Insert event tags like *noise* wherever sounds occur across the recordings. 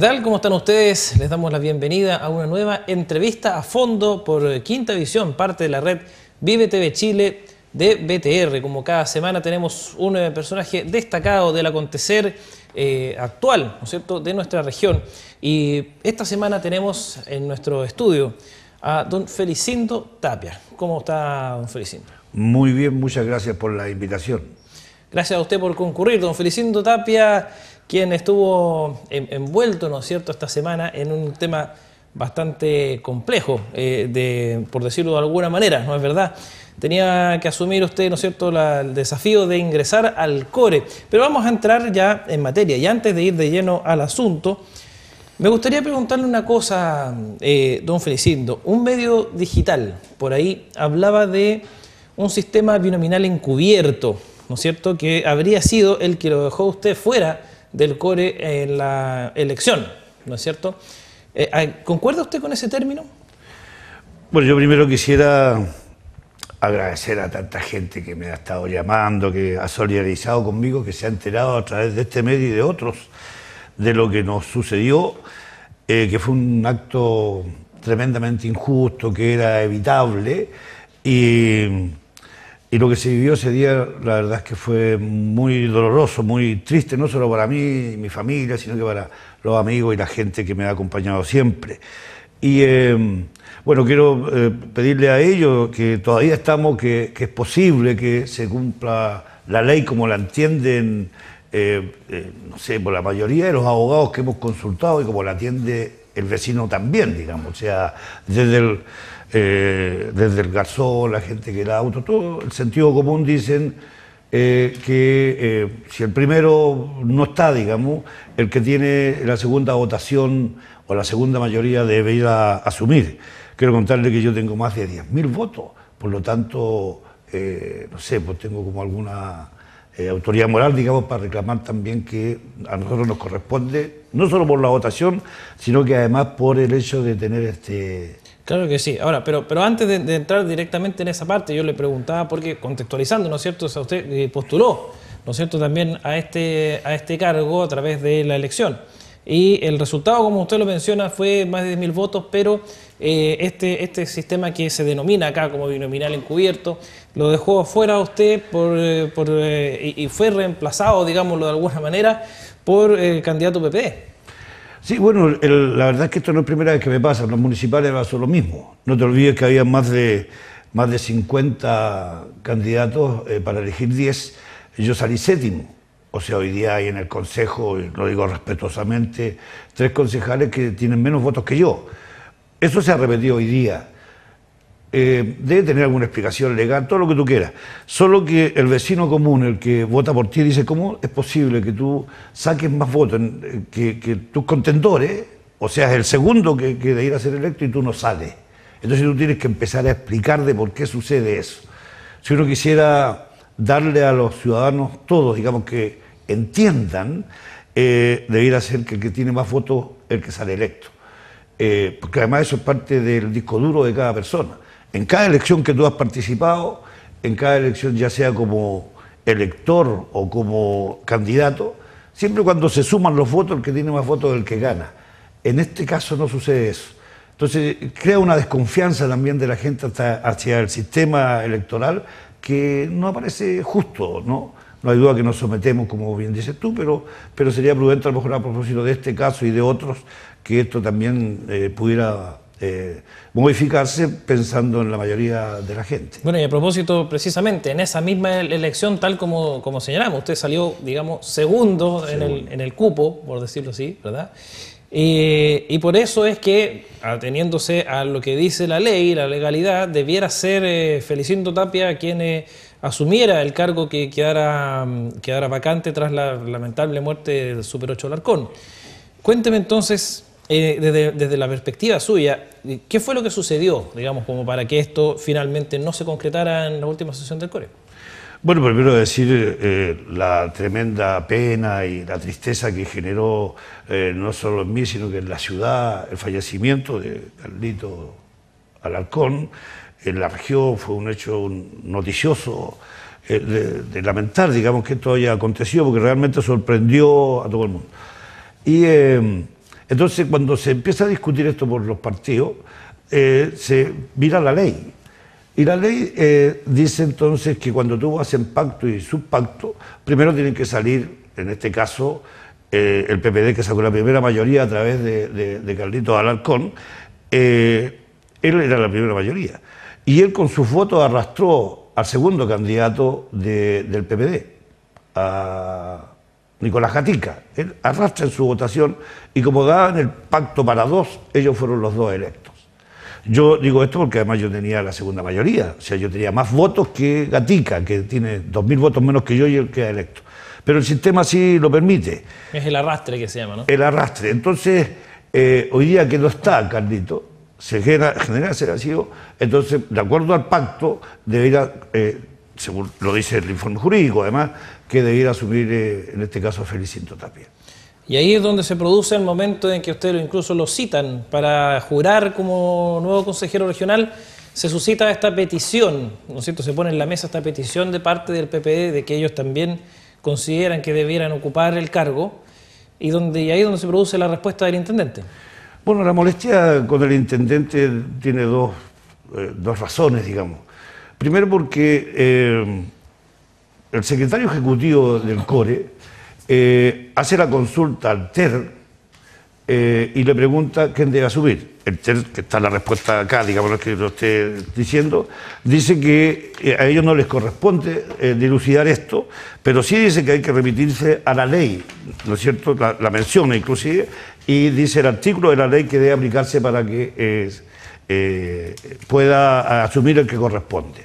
¿Qué tal? ¿Cómo están ustedes? Les damos la bienvenida a una nueva entrevista a fondo por Quinta Visión, parte de la red Vive TV Chile de BTR. Como cada semana tenemos un personaje destacado del acontecer eh, actual, ¿no es cierto?, de nuestra región. Y esta semana tenemos en nuestro estudio a don Felicindo Tapia. ¿Cómo está don Felicindo? Muy bien, muchas gracias por la invitación. Gracias a usted por concurrir, don Felicindo Tapia quien estuvo envuelto, ¿no es cierto?, esta semana en un tema bastante complejo, eh, de, por decirlo de alguna manera, ¿no es verdad? Tenía que asumir usted, ¿no es cierto?, el desafío de ingresar al core. Pero vamos a entrar ya en materia y antes de ir de lleno al asunto, me gustaría preguntarle una cosa, eh, don Felicindo. Un medio digital, por ahí, hablaba de un sistema binominal encubierto, ¿no es cierto?, que habría sido el que lo dejó usted fuera del core en la elección, ¿no es cierto? Eh, ah, ¿Concuerda usted con ese término? Bueno, yo primero quisiera agradecer a tanta gente que me ha estado llamando, que ha solidarizado conmigo, que se ha enterado a través de este medio y de otros de lo que nos sucedió, eh, que fue un acto tremendamente injusto, que era evitable y y lo que se vivió ese día, la verdad es que fue muy doloroso, muy triste, no solo para mí y mi familia, sino que para los amigos y la gente que me ha acompañado siempre. Y eh, bueno, quiero eh, pedirle a ellos que todavía estamos, que, es posible que se cumpla la ley como la entienden, eh, no sé, por la mayoría de los abogados que hemos consultado y como la atiende el vecino también, digamos, o sea, desde el, eh, desde el garzón, la gente que da auto, todo el sentido común dicen eh, que eh, si el primero no está, digamos, el que tiene la segunda votación o la segunda mayoría debe ir a asumir. Quiero contarle que yo tengo más de 10.000 votos, por lo tanto, no sé, pues tengo como alguna eh, autoridad moral, digamos, para reclamar también que a nosotros nos corresponde, no solo por la votación, sino que además por el hecho de tener este... Claro que sí. Ahora, pero, pero antes de, entrar directamente en esa parte, yo le preguntaba, porque contextualizando, ¿no es cierto?, o sea, usted eh, postuló, ¿no es cierto?, también a este, a este cargo a través de la elección. Y el resultado, como usted lo menciona, fue más de 10.000 votos, pero eh, este, este sistema que se denomina acá como binominal encubierto, lo dejó afuera usted por, eh, eh, y, fue reemplazado, digámoslo de alguna manera, por el candidato PP. Sí, bueno, la verdad es que esto no es la primera vez que me pasa, los municipales pasó lo mismo. No te olvides que había más de, más de 50 candidatos para elegir 10, yo salí séptimo o sea, hoy día hay en el Consejo, lo digo respetuosamente, tres concejales que tienen menos votos que yo. Eso se ha repetido hoy día. Eh, debe tener alguna explicación legal, todo lo que tú quieras. Solo que el vecino común, el que vota por ti, dice, ¿cómo es posible que tú saques más votos eh, que, tus contendores? O sea, es el segundo que, que de ir a ser electo y tú no sales. Entonces tú tienes que empezar a explicar de por qué sucede eso. Si uno quisiera darle a los ciudadanos todos, digamos que entiendan, eh, debiera ser que el que tiene más votos el que sale electo. Eh, porque además eso es parte del disco duro de cada persona. En cada elección que tú has participado, en cada elección ya sea como elector o como candidato, siempre cuando se suman los votos, el que tiene más votos es el que gana. En este caso no sucede eso. Entonces crea una desconfianza también de la gente hasta hacia el sistema electoral que no parece justo, ¿no? No hay duda que nos sometemos, como bien dices tú, pero, pero sería prudente a lo mejor a propósito de este caso y de otros que esto también eh, pudiera eh, modificarse pensando en la mayoría de la gente. Bueno, y a propósito, precisamente, en esa misma elección, tal como, como señalamos, usted salió, digamos, segundo, En, el, cupo, por decirlo así, ¿verdad? Eh, y por eso es que, ateniéndose a lo que dice la ley, la legalidad, debiera ser Felicito Tapia quien asumiera el cargo que quedara, mm, quedara vacante tras la lamentable muerte del Super 8 Alarcón. Cuénteme entonces, eh, desde, la perspectiva suya, eh, ¿qué fue lo que sucedió, digamos, como para que esto finalmente no se concretara en la última sesión del CORE? Bueno, primero decir eh, la tremenda pena y la tristeza que generó no solo en mí, sino que en la ciudad, el fallecimiento de Carlito Alarcón, en la región, fue un hecho noticioso eh, de, lamentar, digamos, que esto haya acontecido, porque realmente sorprendió a todo el mundo. Y em, entonces cuando se empieza a discutir esto por los partidos, eh, se mira la ley. Y la ley eh, dice entonces que cuando tú hacen pacto y subpacto, primero tienen que salir, en este caso, el PPD que sacó la primera mayoría a través de, de, de Carlitos Alarcón, él era la primera mayoría. Y él con sus votos arrastró al segundo candidato del PPD, a Nicolás Gatica. Él arrastra en su votación y como daban el pacto para dos, ellos fueron los dos electos. Yo digo esto porque además yo tenía la segunda mayoría, o sea, yo tenía más votos que Gatica, que tiene 2.000 votos menos que yo y él queda electo. Pero el sistema sí lo permite. Es el arrastre que se llama, ¿no? El arrastre. Entonces, eh, hoy día que no está Carlito, se genera, genera ese vacío, entonces, de acuerdo al pacto, debería, eh, según lo dice el informe jurídico, además, que debiera asumir, eh, en este caso, Felicito Tapia. Y ahí es donde se produce el momento en que ustedes incluso lo citan para jurar como nuevo consejero regional. Se suscita esta petición, ¿no es cierto? Se pone en la mesa esta petición de parte del PPD de que ellos también consideran que debieran ocupar el cargo y, donde, y ahí es donde se produce la respuesta del intendente. Bueno, la molestia con el intendente tiene dos, eh, razones, digamos. Primero porque eh, el secretario ejecutivo del CORE eh, hace la consulta al TER y le pregunta quién debe subir El TER, que está la respuesta acá, digamos lo que lo esté diciendo, dice que a ellos no les corresponde dilucidar esto, pero sí dice que hay que remitirse a la ley, ¿no es cierto? La, la menciona inclusive, y dice el artículo de la ley que debe aplicarse para que eh, pueda asumir el que corresponde.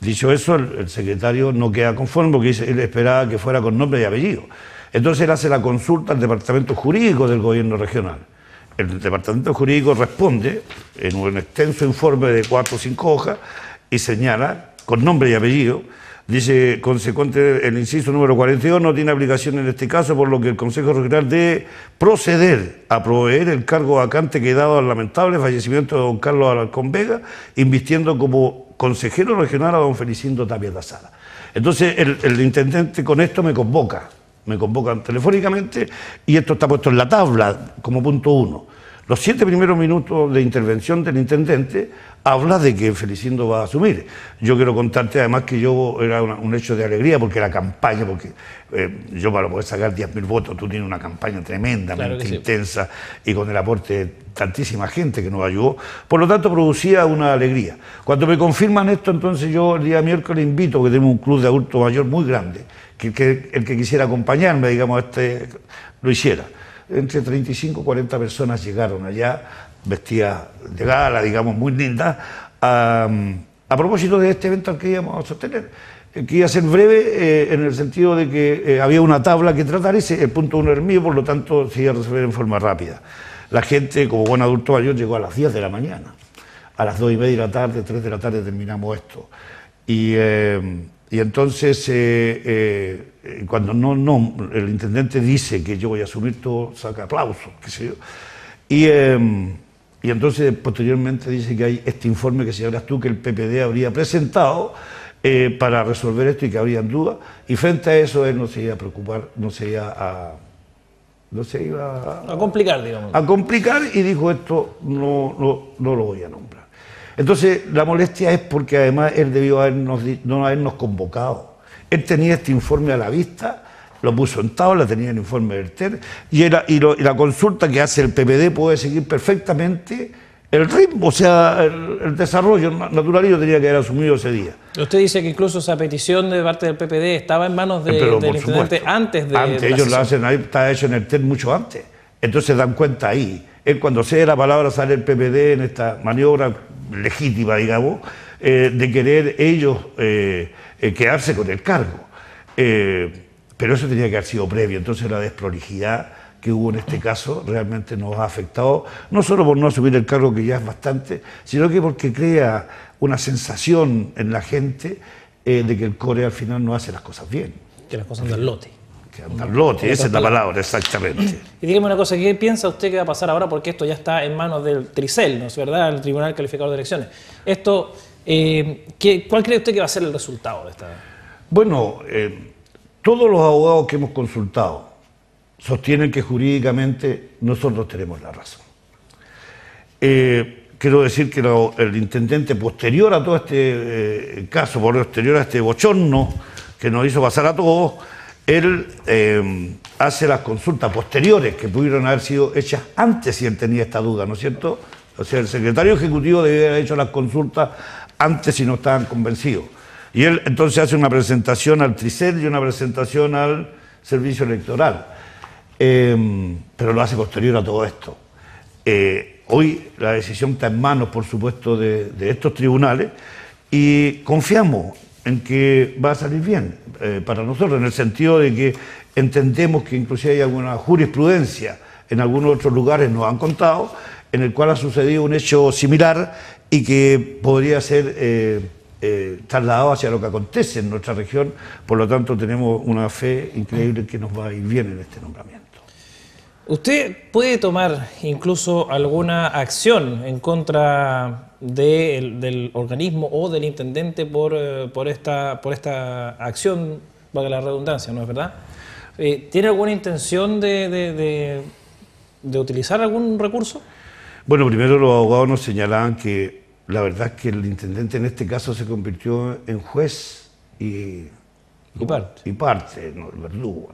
Dicho eso, el, el, secretario no queda conforme porque él esperaba que fuera con nombre y apellido. Entonces él hace la consulta al departamento jurídico del gobierno regional. El departamento jurídico responde en un extenso informe de cuatro o cinco hojas y señala con nombre y apellido Dice, consecuente, el inciso número 42 no tiene aplicación en este caso, por lo que el Consejo Regional debe proceder a proveer el cargo vacante que dado al lamentable fallecimiento de don Carlos Alarcón Vega, invistiendo como consejero regional a don Felicindo Tapia Sala. Entonces, el, el intendente con esto me convoca, me convoca telefónicamente y esto está puesto en la tabla como punto uno. Los siete primeros minutos de intervención del intendente habla de que Felicindo va a asumir. Yo quiero contarte además que yo era un hecho de alegría porque la campaña, porque eh, yo para poder sacar 10.000 votos, tú tienes una campaña tremendamente intensa y con el aporte de tantísima gente que nos ayudó, por lo tanto producía una alegría. Cuando me confirman esto, entonces yo el día miércoles invito, que tengo un club de adultos mayor muy grande, que, el que quisiera acompañarme, digamos, este, lo hiciera entre 35 y 40 personas llegaron allá, vestidas de gala, digamos, muy lindas. A, propósito de este evento al que íbamos a sostener, eh, que iba ser breve eh, en el sentido de que eh, había una tabla que tratar, ese, el punto uno es mío, por lo tanto se iba a resolver en forma rápida. La gente, como buen adulto mayor, llegó a las 10 de la mañana, a las 2 y media de la tarde, 3 de la tarde terminamos esto. Y. Em, y entonces, eh, eh, cuando no, no, el intendente dice que yo voy a asumir todo, saca aplauso, qué sé yo. Em, y, entonces, posteriormente, dice que hay este informe que hablas tú que el PPD habría presentado eh, para resolver esto y que habrían dudas. Y frente a eso, él no se iba a preocupar, no se iba a. No se iba a, complicar, digamos. A complicar y dijo: Esto no, no, no lo voy a nombrar. Entonces, la molestia es porque además él debió habernos, no habernos convocado. Él tenía este informe a la vista, lo puso en tabla, tenía el informe del TER, y, era, y, la consulta que hace el PPD puede seguir perfectamente el ritmo, o sea, el, desarrollo natural yo tenía que haber asumido ese día. Usted dice que incluso esa petición de parte del PPD estaba en manos de, eh, del intendente antes de. Antes, ellos la hacen ahí, está hecho en el TER mucho antes. Entonces dan cuenta ahí. Él, cuando cede la palabra, sale el PPD en esta maniobra legítima, digamos, eh, de querer ellos eh, eh, quedarse con el cargo. pero eso tenía que haber sido previo, entonces la desprolijidad que hubo en este caso realmente nos ha afectado, no solo por no asumir el cargo, que ya es bastante, sino que porque crea una sensación en la gente de que el core al final no hace las cosas bien. Que las cosas andan lote esa es la palabra, exactamente. Y dígame una cosa, ¿qué piensa usted que va a pasar ahora? Porque esto ya está en manos del Tricel, ¿no es verdad? El Tribunal Calificador de Elecciones. Esto, eh, ¿Cuál cree usted que va a ser el resultado de esta? Bueno, eh, todos los abogados que hemos consultado sostienen que jurídicamente nosotros tenemos la razón. Eh, quiero decir que el intendente posterior a todo este caso, posterior a este bochorno que nos hizo pasar a todos, él eh, hace las consultas posteriores que pudieron haber sido hechas antes si él tenía esta duda, ¿no es cierto? O sea, el secretario ejecutivo debía haber hecho las consultas antes si no estaban convencidos. Y él entonces hace una presentación al TRICEL y una presentación al Servicio Electoral. Em, pero lo hace posterior a todo esto. Eh, hoy la decisión está en manos, por supuesto, de, de estos tribunales y confiamos en que va a salir bien eh, para nosotros, en el sentido de que entendemos que inclusive hay alguna jurisprudencia, en algunos otros lugares nos han contado, en el cual ha sucedido un hecho similar y que podría ser eh, eh, trasladado hacia lo que acontece en nuestra región. Por lo tanto, tenemos una fe increíble que nos va a ir bien en este nombramiento. ¿Usted puede tomar incluso alguna acción en contra del, organismo o del intendente eh, por, esta, por esta acción, valga la redundancia, ¿no es verdad? Eh, ¿Tiene alguna intención de, utilizar algún recurso? Bueno, primero los abogados nos señalaban que la verdad es que el intendente en este caso se convirtió en juez y, y parte, y parte no, el verdugo.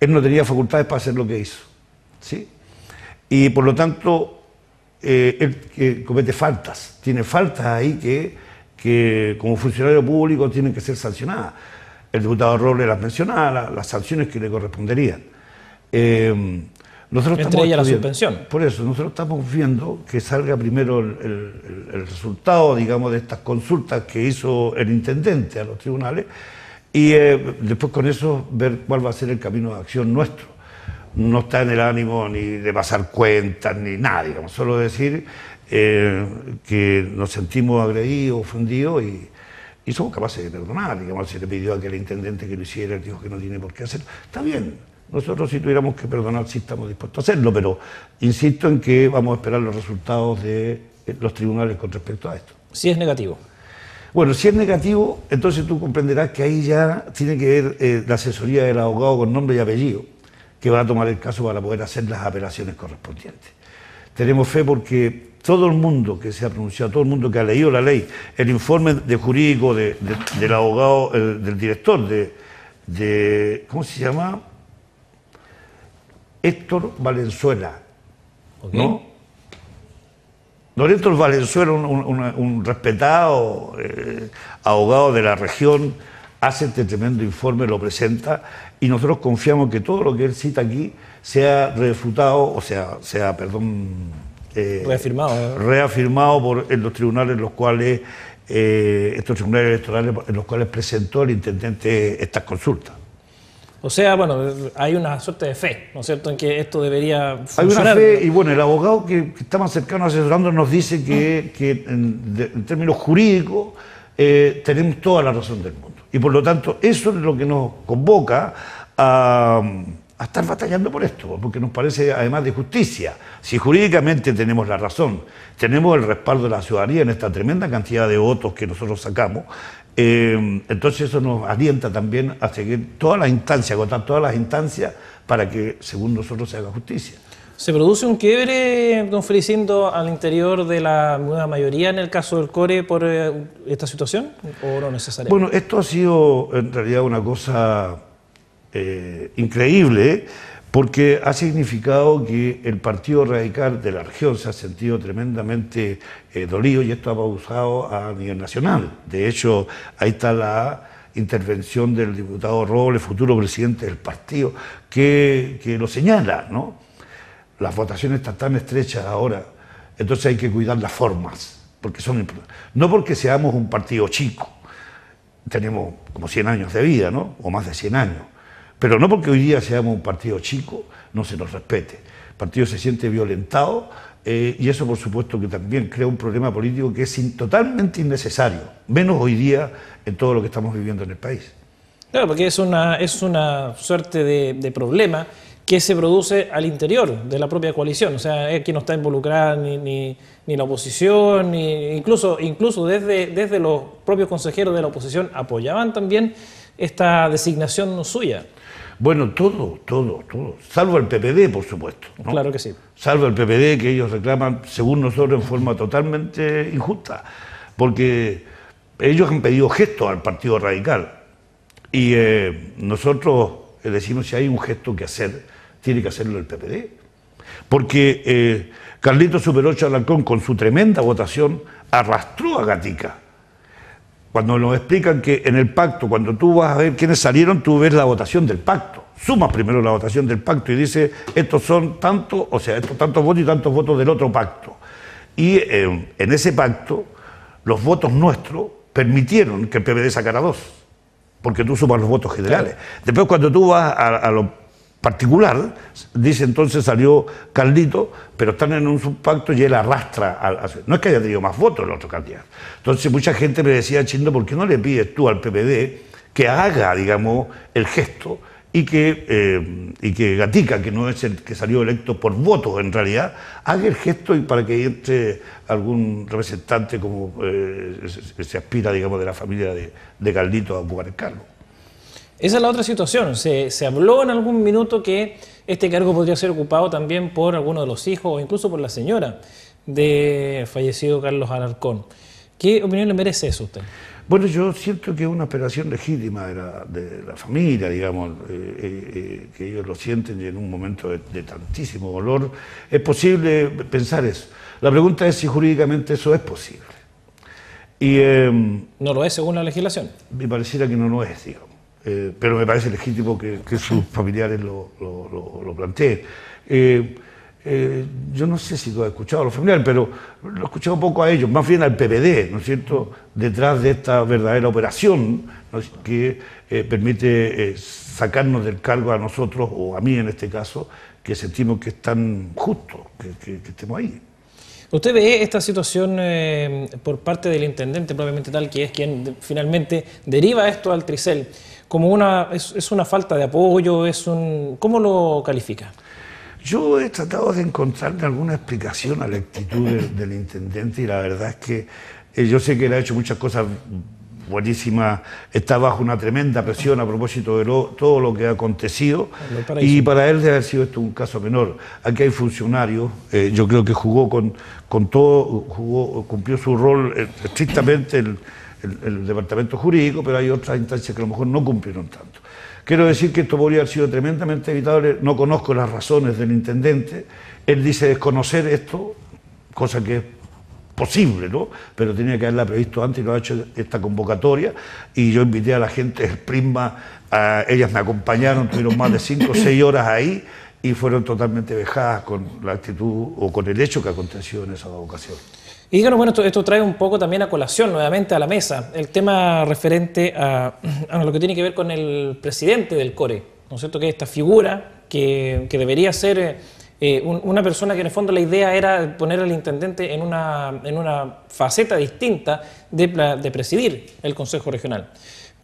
Él no tenía facultades para hacer lo que hizo. ¿sí? Y por lo tanto, eh, él que comete faltas, tiene faltas ahí que, que como funcionario público tienen que ser sancionadas. El diputado Robles las mencionaba, las sanciones que le corresponderían. Eh, nosotros Entre estamos la suspensión. Por eso, nosotros estamos viendo que salga primero el, resultado, digamos, de estas consultas que hizo el intendente a los tribunales y eh, después con eso ver cuál va a ser el camino de acción nuestro no está en el ánimo ni de pasar cuentas ni nada, digamos, solo decir eh, que nos sentimos agredidos, ofendidos y, somos capaces de perdonar, digamos, si le pidió a el intendente que lo hiciera, dijo que no tiene por qué hacerlo, está bien, nosotros si tuviéramos que perdonar sí estamos dispuestos a hacerlo, pero insisto en que vamos a esperar los resultados de eh, los tribunales con respecto a esto. Si es negativo. Bueno, si es negativo, entonces tú comprenderás que ahí ya tiene que ver eh, la asesoría del abogado con nombre y apellido que va a tomar el caso para poder hacer las apelaciones correspondientes. Tenemos fe porque todo el mundo que se ha pronunciado, todo el mundo que ha leído la ley, el informe de jurídico del abogado, del director, de, ¿cómo se llama? Héctor Valenzuela, ¿no? Don Héctor Valenzuela, un, respetado eh, abogado de la región, hace este tremendo informe, lo presenta y nosotros confiamos que todo lo que él cita aquí sea refutado, o sea, sea perdón, eh, ¿eh? reafirmado, por en los tribunales en los cuales eh, estos tribunales electorales en los cuales presentó el intendente estas consultas. O sea, bueno, hay una suerte de fe, ¿no es cierto?, en que esto debería funcionar. Hay una fe, y bueno, el abogado que, está más cercano asesorando nos dice que, en, términos jurídicos tenemos toda la razón del mundo. Y por lo tanto, eso es lo que nos convoca a, estar batallando por esto, porque nos parece además de justicia. Si jurídicamente tenemos la razón, tenemos el respaldo de la ciudadanía en esta tremenda cantidad de votos que nosotros sacamos, eh, entonces eso nos alienta también a seguir todas las instancias, agotar todas las instancias para que, según nosotros, se haga justicia. ¿Se produce un quiebre, don Felicindo, al interior de la nueva mayoría en el caso del CORE por eh, esta situación o no necesariamente? Bueno, esto ha sido en realidad una cosa eh, increíble porque ha significado que el Partido Radical de la región se ha sentido tremendamente eh, dolido y esto ha pausado a nivel nacional. De hecho, ahí está la intervención del diputado Robles, futuro presidente del partido, que, que lo señala, ¿no? Las votaciones están tan estrechas ahora, entonces hay que cuidar las formas, porque son No porque seamos un partido chico, tenemos como 100 años de vida, ¿no? O más de 100 años. Pero no porque hoy día seamos un partido chico, no se nos respete. El partido se siente violentado eh, y eso, por supuesto, que también crea un problema político que es totalmente innecesario, menos hoy día en todo lo que estamos viviendo en el país. Claro, porque es una, es una suerte de, de problema que se produce al interior de la propia coalición. O sea, aquí no está involucrada ni, ni, la oposición, ni, incluso, incluso desde, desde los propios consejeros de la oposición apoyaban también esta designación suya. Bueno, todo, todo, todo. Salvo el PPD, por supuesto. Claro que sí. Salvo el PPD, que ellos reclaman, según nosotros, en forma totalmente injusta. Porque ellos han pedido gesto al Partido Radical. Y eh, nosotros decimos, si hay un gesto que hacer, tiene que hacerlo el PPD. Porque Carlitos eh, Carlito Superocho con su tremenda votación, arrastró a Gatica. Cuando nos explican que en el pacto, cuando tú vas a ver quiénes salieron, tú ves la votación del pacto. Sumas primero la votación del pacto y dice, estos son tantos, o sea, estos tantos votos y tantos votos del otro pacto. Y eh, en ese pacto, los votos nuestros permitieron que el PPD sacara dos, porque tú sumas los votos generales. Después, cuando tú vas a los particular, dice entonces salió Caldito, pero están en un subpacto y él arrastra. no es que haya tenido más votos el otro candidato. Entonces mucha gente me decía, Chindo, ¿por qué no le pides tú al PPD que haga, digamos, el gesto y que, eh, y que Gatica, que no es el que salió electo por votos en realidad, haga el gesto y para que entre algún representante como eh, se, aspira, digamos, de la familia de, de a jugar el cargo? Esa es la otra situación. Se, habló en algún minuto que este cargo podría ser ocupado también por alguno de los hijos o incluso por la señora de fallecido Carlos Alarcón. ¿Qué opinión le merece eso a usted? Bueno, yo siento que es una operación legítima de la, familia, digamos, eh, eh, eh, que ellos lo sienten en un momento de, tantísimo dolor. Es posible pensar eso. La pregunta es si jurídicamente eso es posible. Y, em, no lo es según la legislación. Me pareciera que no lo es, digamos. Eh, pero me parece legítimo que, sus familiares lo, lo, planteen. Eh, eh, yo no sé si lo he escuchado a los familiares, pero lo he escuchado poco a ellos, más bien al PPD, ¿no es cierto?, detrás de esta verdadera operación que permite sacarnos del cargo a nosotros, o a mí en este caso, que sentimos que es tan justo que, estemos ahí. ¿Usted ve esta situación por parte del intendente probablemente tal, que es quien finalmente deriva esto al Tricel? como una, es, una falta de apoyo, es un, ¿cómo lo califica? Yo he tratado de encontrarle alguna explicación a la actitud del, intendente y la verdad es que eh, yo sé que él ha hecho muchas cosas buenísimas, está bajo una tremenda presión a propósito de todo lo que ha acontecido y para él debe haber sido esto un caso menor. Aquí hay funcionarios, eh, yo creo que jugó con, con todo, jugó, cumplió su rol eh, estrictamente el el, departamento jurídico, pero hay otras instancias que a lo mejor no cumplieron tanto. Quiero decir que esto podría haber sido tremendamente evitable, no conozco las razones del intendente, él dice desconocer esto, cosa que es posible, ¿no? Pero tenía que haberla previsto antes y lo ha hecho esta convocatoria. Y yo invité a la gente del Prisma, ellas me acompañaron, tuvieron más de 5 o 6 horas ahí y fueron totalmente vejadas con la actitud o con el hecho que aconteció en esa ocasión. Y bueno, esto, trae un poco también a colación nuevamente a la mesa el tema referente a, *clears throat* lo que tiene que ver con el presidente del CORE, ¿no es cierto? Que esta figura que, que debería ser eh, eh, una persona que en el fondo la idea era poner al intendente en una, en una faceta distinta de, de presidir el Consejo Regional.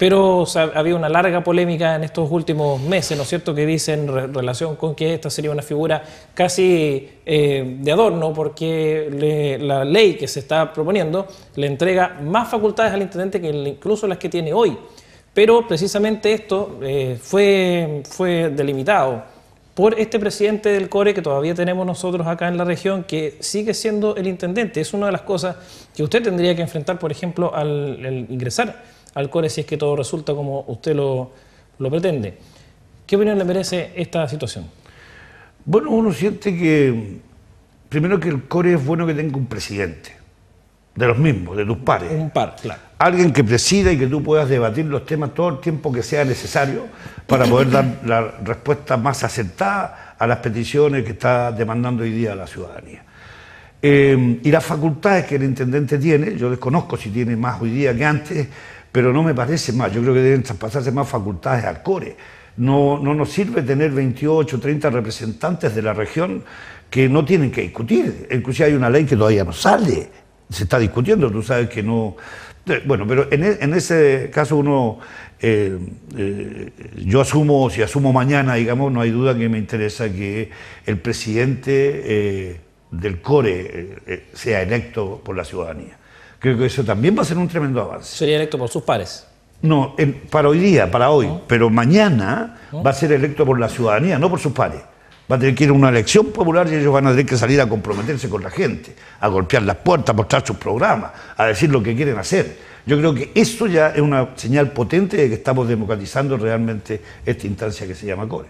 Pero había una larga polémica en estos últimos meses, ¿no es cierto?, que dicen en relación con que esta sería una figura casi eh, de adorno, porque la ley que se está proponiendo le entrega más facultades al intendente que incluso las que tiene hoy. Pero precisamente esto eh, fue, fue delimitado por este presidente del CORE que todavía tenemos nosotros acá en la región, que sigue siendo el intendente. Es una de las cosas que usted tendría que enfrentar, por ejemplo, al ingresar CORE si es que todo resulta como usted lo, lo pretende. ¿Qué opinión le merece esta situación? Bueno, uno siente que, primero que el core es bueno que tenga un presidente, de los mismos, de tus pares. Un par, claro. Alguien que presida y que tú puedas debatir los temas todo el tiempo que sea necesario para poder dar la respuesta más acertada a las peticiones que está demandando hoy día la ciudadanía. Eh, y las facultades que el intendente tiene, yo desconozco si tiene más hoy día que antes, pero no me parece más. Yo creo que deben traspasarse más facultades al core. No, no nos sirve tener 28, 30 representantes de la región que no tienen que discutir. Inclusive hay una ley que todavía no sale, se está discutiendo, tú sabes que no... Eh, bueno, pero e, en, ese caso uno, eh, eh, yo asumo, si asumo mañana, digamos, no hay duda que me interesa que el presidente del CORE sea electo por la ciudadanía. Creo que eso también va a ser un tremendo avance. Sería electo por sus pares. No, em, para hoy día, para hoy, pero mañana va a ser electo por la ciudadanía, no por sus pares. Va a tener que ir a una elección popular y ellos van a tener que salir a comprometerse con la gente, a golpear las puertas, a mostrar sus programas, a decir lo que quieren hacer. Yo creo que eso ya es una señal potente de que estamos democratizando realmente esta instancia que se llama CORE.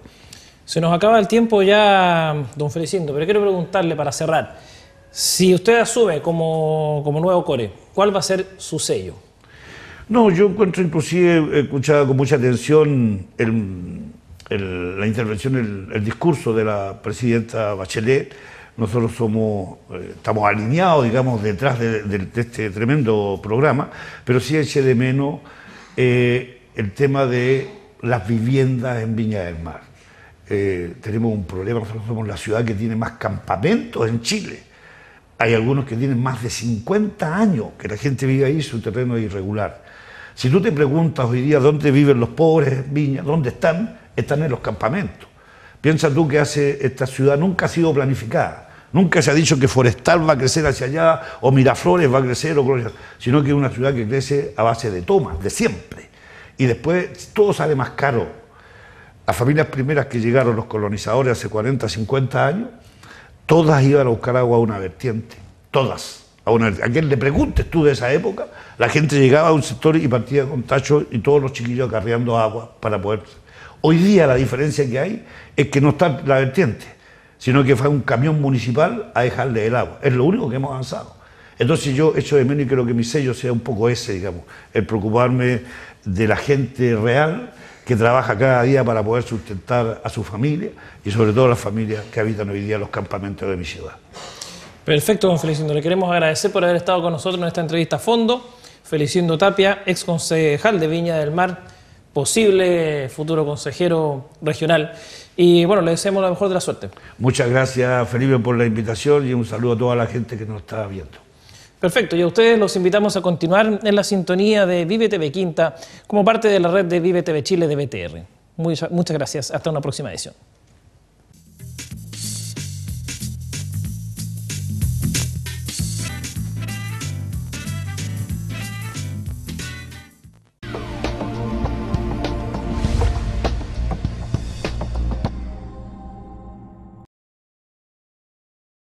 Se nos acaba el tiempo ya, don Felicindo, pero quiero preguntarle para cerrar. Si usted asume como, nuevo core, ¿cuál va a ser su sello? No, yo encuentro inclusive, he escuchado con mucha atención la intervención, el, discurso de la presidenta Bachelet. Nosotros somos, eh, estamos alineados, digamos, detrás de, este tremendo programa, pero sí eché de menos eh, el tema de las viviendas en Viña del Mar. Eh, tenemos un problema, nosotros somos la ciudad que tiene más campamentos en Chile. Hay algunos que tienen más de 50 años que la gente vive ahí, su terreno es irregular. Si tú te preguntas hoy día dónde viven los pobres, viñas, dónde están, están en los campamentos. Piensa tú que hace esta ciudad nunca ha sido planificada. Nunca se ha dicho que Forestal va a crecer hacia allá o Miraflores va a crecer, o, sino que es una ciudad que crece a base de tomas, de siempre. Y después todo sale más caro. Las familias primeras que llegaron los colonizadores hace 40, 50 años todas iban a buscar agua a una vertiente, todas. A, una, a quien le preguntes tú de esa época, la gente llegaba a un sector y partía con tachos y todos los chiquillos acarreando agua para poder. Hoy día la diferencia que hay es que no está la vertiente, sino que fue un camión municipal a dejarle el agua. Es lo único que hemos avanzado. Entonces yo hecho de menos y creo que mi sello sea un poco ese, digamos, el preocuparme de la gente real que trabaja cada día para poder sustentar a su familia y sobre todo a las familias que habitan hoy día los campamentos de mi ciudad. Perfecto, don Felicindo. Le queremos agradecer por haber estado con nosotros en esta entrevista a fondo. Felicindo Tapia, ex concejal de Viña del Mar, posible futuro consejero regional. Y bueno, le deseamos la mejor de la suerte. Muchas gracias, Felipe, por la invitación y un saludo a toda la gente que nos está viendo. Perfecto, y a ustedes los invitamos a continuar en la sintonía de Vive TV Quinta como parte de la red de Vive TV Chile de BTR. muchas gracias, hasta una próxima edición.